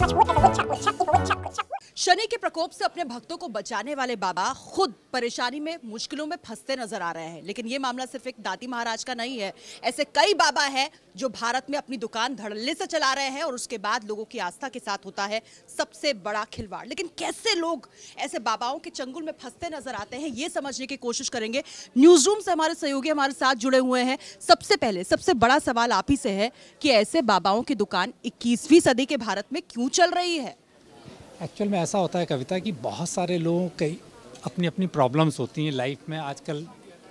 much wood as a woodchuck would chuck. Shani के प्रकोप से अपने भक्तों को बचाने वाले बाबा खुद परेशानी में मुश्किलों में फंसते नजर आ रहे हैं लेकिन ये मामला सिर्फ एक दाती महाराज का नहीं है ऐसे कई बाबा हैं जो भारत में अपनी दुकान धड़ल्ले से चला रहे हैं और उसके बाद लोगों की आस्था के साथ होता है सबसे बड़ा खिलवाड़ लेकिन कैसे लोग ऐसे बाबाओं के चंगुल में फंसते नजर आते हैं ये समझने की कोशिश करेंगे न्यूज रूम से हमारे सहयोगी हमारे साथ जुड़े हुए हैं सबसे पहले सबसे बड़ा सवाल आप ही से है कि ऐसे बाबाओं की दुकान इक्कीसवीं सदी के भारत में क्यों चल रही है एक्चुअल में ऐसा होता है कविता कि बहुत सारे लोगों कई अपनी अपनी प्रॉब्लम्स होती हैं लाइफ में आजकल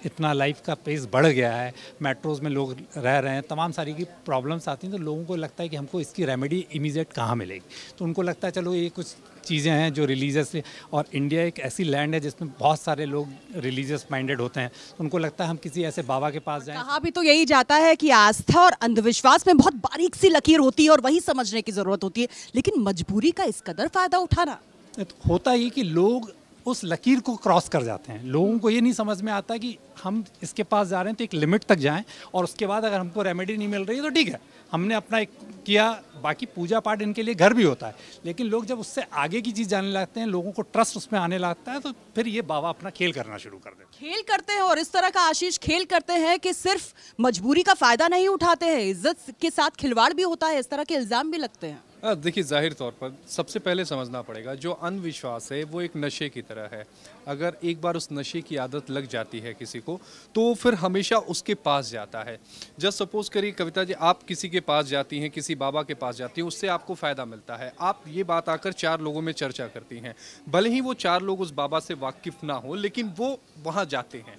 इतना लाइफ का पेस बढ़ गया है मेट्रोज़ में लोग रह रहे हैं तमाम सारी की प्रॉब्लम्स आती हैं तो लोगों को लगता है कि हमको इसकी रेमेडी इमीजिएट कहाँ मिलेगी तो उनको लगता है चलो ये कुछ चीज़ें हैं जो रिलीजियस और इंडिया एक ऐसी लैंड है जिसमें बहुत सारे लोग रिलीजियस माइंडेड होते हैं तो उनको लगता है हम किसी ऐसे बाबा के पास जाएँ हाँ भी तो यही जाता है कि आस्था और अंधविश्वास में बहुत बारीक सी लकीर होती है और वही समझने की ज़रूरत होती है लेकिन मजबूरी का इस कदर फ़ायदा उठाना तो होता ही कि लोग उस लकीर को क्रॉस कर जाते हैं लोगों को ये नहीं समझ में आता कि हम इसके पास जा रहे हैं तो एक लिमिट तक जाएं और उसके बाद अगर हमको रेमेडी नहीं मिल रही है तो ठीक है हमने अपना एक किया बाकी पूजा पाठ इनके लिए घर भी होता है लेकिन लोग जब उससे आगे की चीज़ जानने लगते हैं लोगों को ट्रस्ट उसमें आने लगता है तो फिर ये बाबा अपना खेल करना शुरू कर देते खेल करते हैं और इस तरह का आशीष खेल करते हैं कि सिर्फ मजबूरी का फ़ायदा नहीं उठाते हैं इज्जत के साथ खिलवाड़ भी होता है इस तरह के इल्ज़ाम भी लगते हैं हाँ, देखिए जाहिर तौर पर सबसे पहले समझना पड़ेगा जो अंधविश्वास है वो एक नशे की तरह है अगर एक बार उस नशे की आदत लग जाती है किसी को तो फिर हमेशा उसके पास जाता है जस्ट सपोज़ करिए कविता जी आप किसी के पास जाती हैं किसी बाबा के पास जाती हैं उससे आपको फ़ायदा मिलता है आप ये बात आकर चार लोगों में चर्चा करती हैं भले ही वो चार लोग उस बाबा से वाकिफ़ ना हो लेकिन वो वहाँ जाते हैं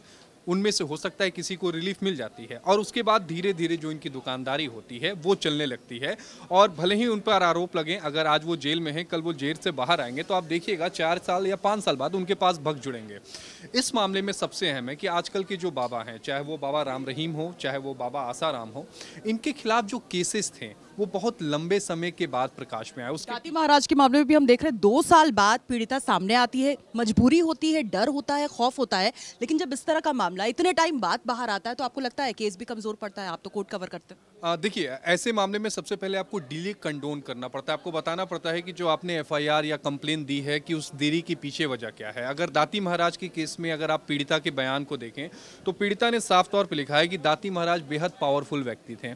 उनमें से हो सकता है किसी को रिलीफ मिल जाती है और उसके बाद धीरे धीरे जो इनकी दुकानदारी होती है वो चलने लगती है और भले ही उन पर आरोप लगे अगर आज वो जेल में हैं कल वो जेल से बाहर आएंगे तो आप देखिएगा चार साल या पाँच साल बाद उनके पास भग जुड़ेंगे इस मामले में सबसे अहम है कि आजकल के जो बाबा हैं चाहे वो बाबा राम रहीम हो चाहे वो बाबा आसाराम हो इनके खिलाफ जो केसेस थे वो बहुत लंबे समय के बाद प्रकाश में आया उसके जाति महाराज के मामले में भी हम देख रहे हैं दो साल बाद पीड़िता सामने आती है मजबूरी होती है डर होता है खौफ होता है लेकिन जब इस तरह का मामला इतने टाइम बाद बाहर आता है तो आपको लगता है केस भी कमजोर पड़ता है आप तो कोर्ट कवर करते हैं देखिए ऐसे मामले में सबसे पहले आपको डिले कंडोन करना पड़ता है आपको बताना पड़ता है कि जो आपने एफआईआर या कंप्लेन दी है कि उस देरी के पीछे वजह क्या है अगर दाती महाराज के केस में अगर आप पीड़िता के बयान को देखें तो पीड़िता ने साफ तौर पर लिखा है कि दाती महाराज बेहद पावरफुल व्यक्ति थे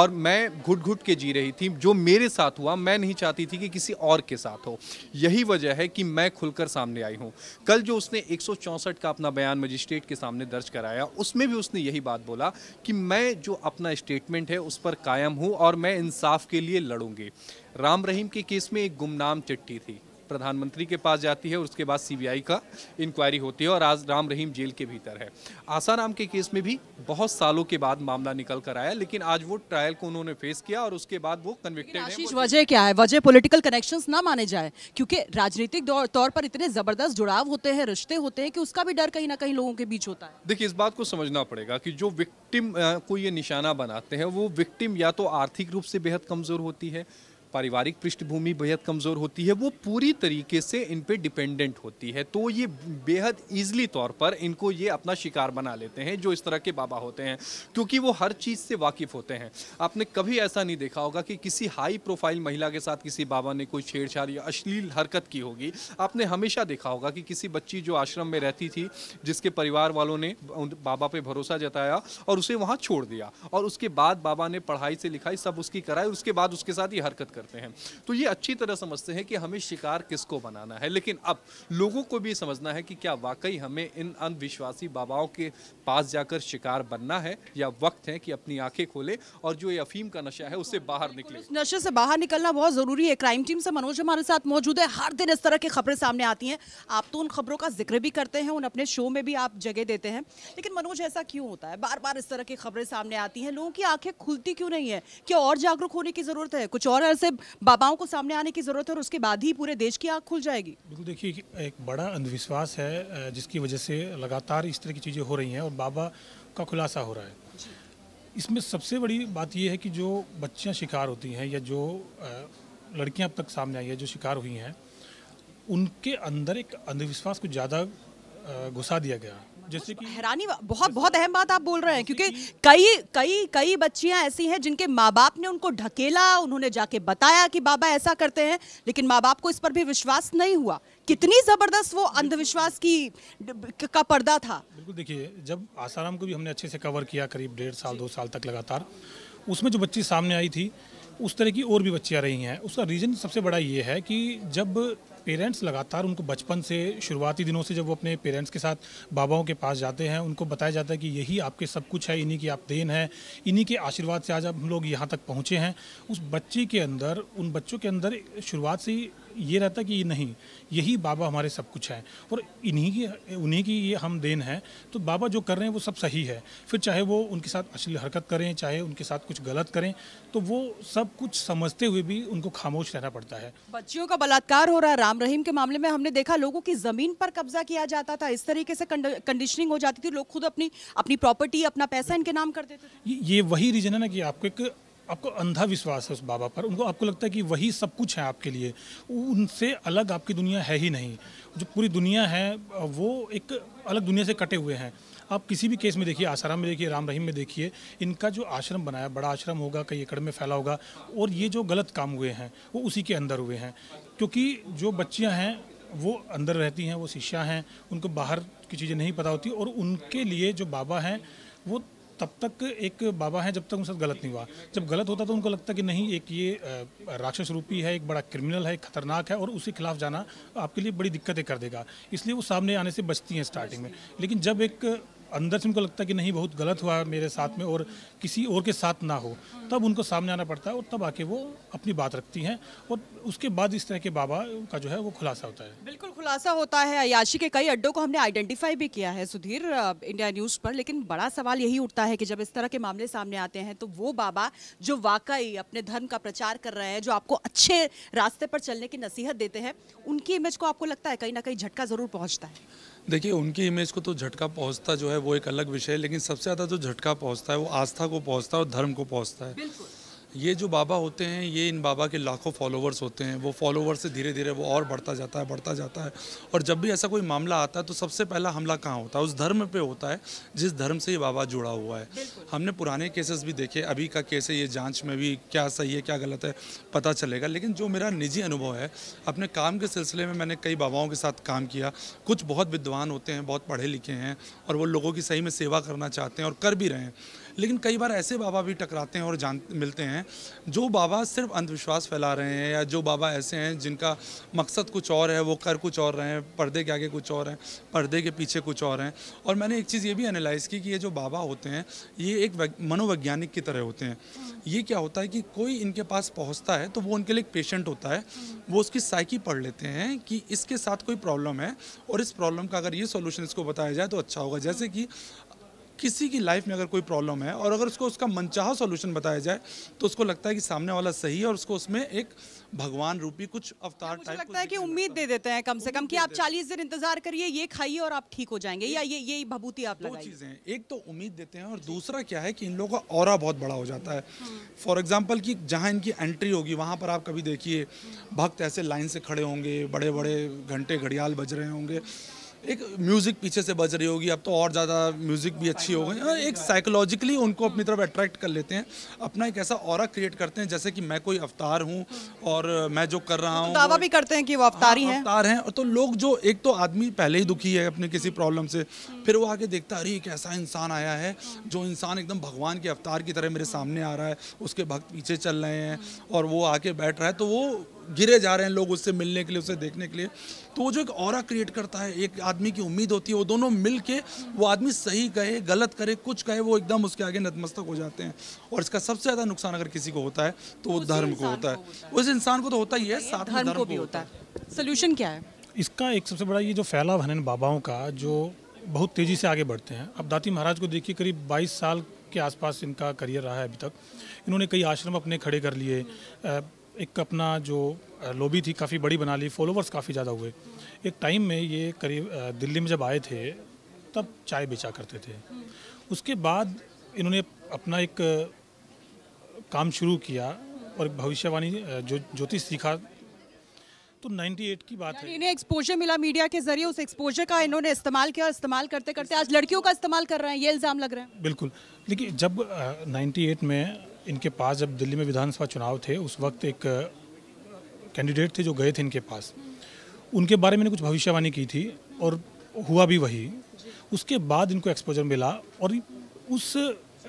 और मैं घुट घुट के जी जी रही थी जो मेरे साथ हुआ मैं नहीं चाहती थी कि किसी और के साथ हो यही वजह है कि मैं खुलकर सामने आई हूँ कल जो उसने एक का अपना बयान मजिस्ट्रेट के सामने दर्ज कराया उसमें भी उसने यही बात बोला कि मैं जो अपना स्टेटमेंट है उस पर कायम हूँ और मैं इंसाफ के लिए लड़ूंगी राम रहीम के केस में एक गुमनाम चिट्ठी थी प्रधानमंत्री के पास जाती है और उसके बाद सीबीआई का इंक्वायरी होती है और आज राम रहीम जेल के भीतर है आसाराम के केस में भी बहुत सालों के बाद मामला निकल कर आया लेकिन आज वो ट्रायल को उन्होंने फेस किया और उसके बाद वो कन्विक्टेड है वजह क्या है वजह पोलिटिकल कनेक्शन ना माने जाए क्योंकि राजनीतिक तौर पर इतने जबरदस्त जुड़ाव होते हैं रिश्ते होते हैं कि उसका भी डर कहीं ना कहीं लोगों के बीच होता है देखिए इस बात को समझना पड़ेगा कि जो विक्टिम को ये निशाना बनाते हैं वो विक्टिम या तो आर्थिक रूप से बेहद कमजोर होती है पारिवारिक पृष्ठभूमि बेहद कमज़ोर होती है वो पूरी तरीके से इन पर डिपेंडेंट होती है तो ये बेहद ईजली तौर पर इनको ये अपना शिकार बना लेते हैं जो इस तरह के बाबा होते हैं क्योंकि वो हर चीज़ से वाकिफ़ होते हैं आपने कभी ऐसा नहीं देखा होगा कि किसी हाई प्रोफाइल महिला के साथ किसी बाबा ने कोई छेड़छाड़ या अश्लील हरकत की होगी आपने हमेशा देखा होगा कि किसी बच्ची जो आश्रम में रहती थी जिसके परिवार वालों ने बाबा पर भरोसा जताया और उसे वहाँ छोड़ दिया और उसके बाद बाबा ने पढ़ाई से लिखाई सब उसकी कराई उसके बाद उसके साथ ये हरकत करते हैं तो ये अच्छी तरह समझते हैं कि हमें शिकार किसको बनाना है लेकिन अब लोगों को भी समझना है कि क्या वाकई हमें इन अंधविश्वासी बाबाओं के पास जाकर शिकार बनना है या वक्त है कि अपनी आंखें खोले और जो ये अफीम का नशा है उससे बाहर निकले नशे से बाहर निकलना बहुत ज़रूरी है क्राइम टीम से मनोज हमारे साथ मौजूद है हर दिन इस तरह की खबरें सामने आती हैं आप तो उन खबरों का जिक्र भी करते हैं उन अपने शो में भी आप जगह देते हैं लेकिन मनोज ऐसा क्यों होता है बार बार इस तरह की खबरें सामने आती हैं लोगों की आंखें खुलती क्यों नहीं है क्या और जागरूक होने की ज़रूरत है कुछ और ऐसे से बाबाओं को सामने आने की ज़रूरत है और उसके बाद ही पूरे देश की आँख खुल जाएगी बिल्कुल देखिए एक बड़ा अंधविश्वास है जिसकी वजह से लगातार इस तरह की चीज़ें हो रही हैं और बाबा का खुलासा हो रहा है इसमें सबसे बड़ी बात यह है कि जो बच्चियाँ शिकार होती हैं या जो लड़कियाँ अब तक सामने आई है जो शिकार हुई हैं उनके अंदर एक अंधविश्वास को ज़्यादा घुसा दिया गया जैसे कि हैरानी बहुत बहुत अहम बात आप बोल रहे हैं क्योंकि कई कई कई बच्चियां ऐसी हैं जिनके माँ बाप ने उनको ढकेला उन्होंने जाके बताया कि बाबा ऐसा करते हैं लेकिन माँ बाप को इस पर भी विश्वास नहीं हुआ कितनी ज़बरदस्त वो अंधविश्वास की का पर्दा था बिल्कुल देखिए जब आसाराम को भी हमने अच्छे से कवर किया करीब डेढ़ साल दो साल तक लगातार उसमें जो बच्ची सामने आई थी उस तरह की और भी बच्चियाँ रही हैं उसका रीज़न सबसे बड़ा ये है कि जब पेरेंट्स लगातार उनको बचपन से शुरुआती दिनों से जब वो अपने पेरेंट्स के साथ बाबाओं के पास जाते हैं उनको बताया जाता है कि यही आपके सब कुछ है इन्हीं की आप देन है इन्हीं के आशीर्वाद से आज हम लोग यहाँ तक पहुँचे हैं उस बच्चे के अंदर उन बच्चों के अंदर शुरुआत से ही ये रहता कि नहीं यही बाबा हमारे सब कुछ है और इन्हीं की उन्हीं की ये हम देन है तो बाबा जो कर रहे हैं वो सब सही है फिर चाहे वो उनके साथ अश्लील हरकत करें चाहे उनके साथ कुछ गलत करें तो वो सब कुछ समझते हुए भी उनको खामोश रहना पड़ता है बच्चियों का बलात्कार हो रहा है राम रहीम के मामले में हमने देखा लोगों की ज़मीन पर कब्जा किया जाता था इस तरीके से कंडीशनिंग हो जाती थी लोग खुद अपनी अपनी प्रॉपर्टी अपना पैसा इनके नाम कर देते थे ये वही रीज़न है ना कि आपको एक आपको अंधा विश्वास है उस बाबा पर उनको आपको लगता है कि वही सब कुछ है आपके लिए उनसे अलग आपकी दुनिया है ही नहीं जो पूरी दुनिया है वो एक अलग दुनिया से कटे हुए हैं आप किसी भी केस में देखिए आसाराम में देखिए राम रहीम में देखिए इनका जो आश्रम बनाया बड़ा आश्रम होगा कई एकड़ में फैला होगा और ये जो गलत काम हुए हैं वो उसी के अंदर हुए हैं क्योंकि जो बच्चियाँ हैं वो अंदर रहती हैं वो शिष्या हैं उनको बाहर की चीज़ें नहीं पता होती और उनके लिए जो बाबा हैं वो तब तक एक बाबा हैं जब तक उनसे गलत नहीं हुआ जब गलत होता तो उनको लगता कि नहीं एक ये राक्षस रूपी है एक बड़ा क्रिमिनल है खतरनाक है और उसके खिलाफ जाना आपके लिए बड़ी दिक्कतें कर देगा इसलिए वो सामने आने से बचती हैं स्टार्टिंग में लेकिन जब एक अंदर से उनको लगता है कि नहीं बहुत गलत हुआ मेरे साथ में और किसी और के साथ ना हो तब उनको सामने आना पड़ता है और तब आके वो अपनी बात रखती हैं और उसके बाद इस तरह के बाबा का जो है वो खुलासा होता है बिल्कुल खुलासा होता है अयाशी के कई अड्डों को हमने आइडेंटिफाई भी किया है सुधीर इंडिया न्यूज़ पर लेकिन बड़ा सवाल यही उठता है कि जब इस तरह के मामले सामने आते हैं तो वो बाबा जो वाकई अपने धर्म का प्रचार कर रहे हैं जो आपको अच्छे रास्ते पर चलने की नसीहत देते हैं उनकी इमेज को आपको लगता है कहीं ना कहीं झटका ज़रूर पहुँचता है देखिए उनकी इमेज को तो झटका पहुंचता जो है वो एक अलग विषय है लेकिन सबसे ज़्यादा जो झटका पहुंचता है वो आस्था को पहुंचता है और धर्म को पहुंचता है ये जो बाबा होते हैं ये इन बाबा के लाखों फॉलोवर्स होते हैं वो फॉलोवर्स से धीरे धीरे वो और बढ़ता जाता है बढ़ता जाता है और जब भी ऐसा कोई मामला आता है तो सबसे पहला हमला कहाँ होता है उस धर्म पे होता है जिस धर्म से ये बाबा जुड़ा हुआ है हमने पुराने केसेस भी देखे अभी का केस है ये जाँच में भी क्या सही है क्या गलत है पता चलेगा लेकिन जो मेरा निजी अनुभव है अपने काम के सिलसिले में मैंने कई बाबाओं के साथ काम किया कुछ बहुत विद्वान होते हैं बहुत पढ़े लिखे हैं और वो लोगों की सही में सेवा करना चाहते हैं और कर भी रहे हैं लेकिन कई बार ऐसे बाबा भी टकराते हैं और जान मिलते हैं जो बाबा सिर्फ अंधविश्वास फैला रहे हैं या जो बाबा ऐसे हैं जिनका मकसद कुछ और है वो कर कुछ और रहे हैं पर्दे के आगे कुछ और हैं पर्दे के पीछे कुछ और हैं और मैंने एक चीज़ ये भी एनालाइज़ की कि ये जो बाबा होते हैं ये एक मनोवैज्ञानिक की तरह होते हैं ये क्या होता है कि कोई इनके पास पहुँचता है तो वो उनके लिए एक पेशेंट होता है वो उसकी साइकी पढ़ लेते हैं कि इसके साथ कोई प्रॉब्लम है और इस प्रॉब्लम का अगर ये सोल्यूशन इसको बताया जाए तो अच्छा होगा जैसे कि किसी की लाइफ में अगर कोई प्रॉब्लम है और अगर उसको उसका मनचाहा सोल्यूशन बताया जाए तो उसको लगता है कि सामने वाला सही है और उसको उसमें एक भगवान रूपी कुछ अवतार टाइप लगता है कि उम्मीद दे देते हैं कम से कम कि आप 40 दिन इंतजार करिए ये खाइए और आप ठीक हो जाएंगे या ये ये भभूति आप लोग दो चीज़ें एक तो उम्मीद देते हैं और दूसरा क्या है कि इन लोगों का और बहुत बड़ा हो जाता है फॉर एग्जाम्पल कि जहाँ इनकी एंट्री होगी वहाँ पर आप कभी देखिए भक्त ऐसे लाइन से खड़े होंगे बड़े बड़े घंटे घड़ियाल बज रहे होंगे एक म्यूज़िक पीछे से बज रही होगी अब तो और ज़्यादा म्यूज़िक भी अच्छी हो गई हाँ, एक साइकोलॉजिकली उनको अपनी तरफ अट्रैक्ट कर लेते हैं अपना एक ऐसा और क्रिएट करते हैं जैसे कि मैं कोई अवतार हूँ और मैं जो कर रहा तो हूँ तो दावा भी करते हैं कि वो अवतार ही हाँ, हैं अवतार हैं तो लोग जो एक तो आदमी पहले ही दुखी है अपने किसी प्रॉब्लम से फिर वो आके देखता अरे एक ऐसा इंसान आया है जो इंसान एकदम भगवान के अवतार की तरह मेरे सामने आ रहा है उसके भक्त पीछे चल रहे हैं और वो आके बैठ रहा है तो वो गिरे जा रहे हैं लोग उससे मिलने के लिए उसे देखने के लिए तो वो जो एक और क्रिएट करता है एक आदमी की उम्मीद होती है वो दोनों मिल के वो आदमी सही कहे गलत करे कुछ कहे वो एकदम उसके आगे नतमस्तक हो जाते हैं और इसका सबसे ज़्यादा नुकसान अगर किसी को होता है तो वो धर्म को होता है उस इंसान को तो होता ही है साथ धर्म को भी होता है सोल्यूशन क्या है इसका एक सबसे बड़ा ये जो फैलाव है बाबाओं का जो बहुत तेज़ी से आगे बढ़ते हैं अब दाती महाराज को देखिए करीब 22 साल के आसपास इनका करियर रहा है अभी तक इन्होंने कई आश्रम अपने खड़े कर लिए एक अपना जो लॉबी थी काफ़ी बड़ी बना ली फॉलोवर्स काफ़ी ज़्यादा हुए एक टाइम में ये करीब दिल्ली में जब आए थे तब चाय बेचा करते थे उसके बाद इन्होंने अपना एक काम शुरू किया और भविष्यवाणी जो ज्योतिष सीखा तो 98 की बात है इन्हें एक्सपोजर मिला मीडिया के जरिए उस एक्सपोजर का इन्होंने इस्तेमाल किया इस्तेमाल करते करते आज लड़कियों का इस्तेमाल कर रहे हैं ये इल्ज़ाम लग रहा है बिल्कुल लेकिन जब 98 में इनके पास जब दिल्ली में विधानसभा चुनाव थे उस वक्त एक कैंडिडेट थे जो गए थे इनके पास उनके बारे में कुछ भविष्यवाणी की थी और हुआ भी वही उसके बाद इनको एक्सपोजर मिला और उस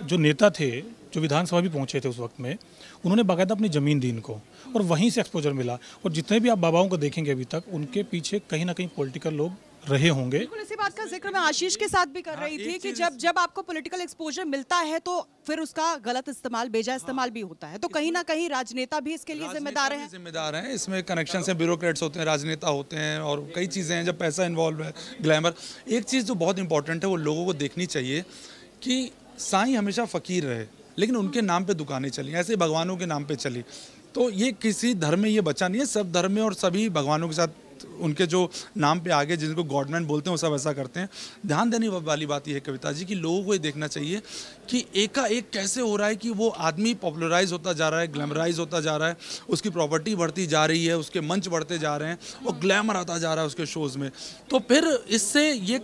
जो नेता थे जो विधानसभा भी पहुंचे थे उस वक्त में उन्होंने बाकायदा अपनी ज़मीन दी इनको और वहीं से एक्सपोजर मिला और जितने भी आप बाबाओं को देखेंगे अभी तक उनके पीछे कहीं ना कहीं पॉलिटिकल लोग रहे होंगे इसी बात का जिक्र मैं आशीष के साथ भी कर हाँ, रही थी कि जब जब आपको पॉलिटिकल एक्सपोजर मिलता है तो फिर उसका गलत इस्तेमाल बेजा इस्तेमाल हाँ। भी होता है तो कहीं ना कहीं राजनेता भी इसके लिए जिम्मेदार है जिम्मेदार है इसमें कनेक्शन से ब्यूरोक्रेट्स होते हैं राजनेता होते हैं और कई चीज़ें हैं जब पैसा इन्वॉल्व है ग्लैमर एक चीज़ जो बहुत इंपॉर्टेंट है वो लोगों को देखनी चाहिए कि साई हमेशा फ़कीर रहे लेकिन उनके नाम पे दुकानें चली ऐसे भगवानों के नाम पे चली तो ये किसी धर्म में ये बचा नहीं है सब धर्म में और सभी भगवानों के साथ उनके जो नाम पे आगे जिनको गॉडमैन बोलते हैं वो सब ऐसा करते हैं ध्यान देने वाली बात यह है कविता जी कि लोगों को ये देखना चाहिए कि एका एक कैसे हो रहा है कि वो आदमी पॉपुलराइज होता जा रहा है ग्लैमराइज होता जा रहा है उसकी प्रॉपर्टी बढ़ती जा रही है उसके मंच बढ़ते जा रहे हैं और ग्लैमर आता जा रहा है उसके शोज़ में तो फिर इससे ये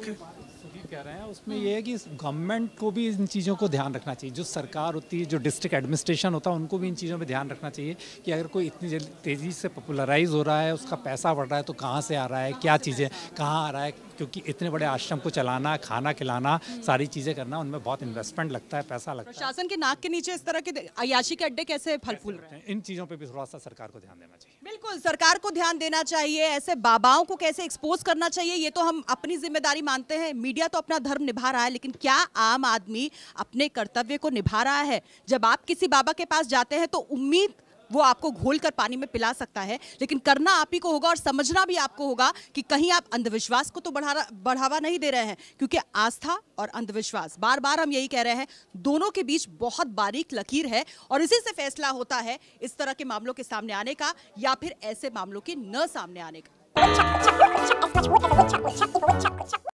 कह रहे हैं उसमें हाँ। ये है कि गवर्नमेंट को भी इन चीज़ों को ध्यान रखना चाहिए जो सरकार होती है जो डिस्ट्रिक्ट एडमिनिस्ट्रेशन होता है उनको भी इन चीज़ों पर ध्यान रखना चाहिए कि अगर कोई इतनी तेज़ी से पॉपुलराइज हो रहा है उसका पैसा बढ़ रहा है तो कहाँ से आ रहा है क्या चीज़ें कहाँ आ रहा है क्योंकि इतने बड़े आश्रम को चलाना खाना खिलाना सारी चीज़ें करना उनमें बहुत इन्वेस्टमेंट लगता है पैसा लगता है प्रशासन के नाक के नीचे इस तरह के अयाशी के अड्डे कैसे फल फूल रहे हैं इन चीज़ों पर भी थोड़ा सा सरकार को ध्यान देना चाहिए बिल्कुल सरकार को ध्यान देना चाहिए ऐसे बाबाओं को कैसे एक्सपोज करना चाहिए ये तो हम अपनी जिम्मेदारी मानते हैं मीडिया तो अपना धर्म निभा रहा है लेकिन क्या आम आदमी अपने कर्तव्य को निभा रहा है जब आप किसी बाबा के पास जाते हैं तो उम्मीद वो आपको घोल कर पानी में पिला सकता है लेकिन करना आप ही को होगा और समझना भी आपको होगा कि कहीं आप अंधविश्वास को तो बढ़ा बढ़ावा नहीं दे रहे हैं क्योंकि आस्था और अंधविश्वास बार बार हम यही कह रहे हैं दोनों के बीच बहुत बारीक लकीर है और इसी से फैसला होता है इस तरह के मामलों के सामने आने का या फिर ऐसे मामलों के न सामने आने का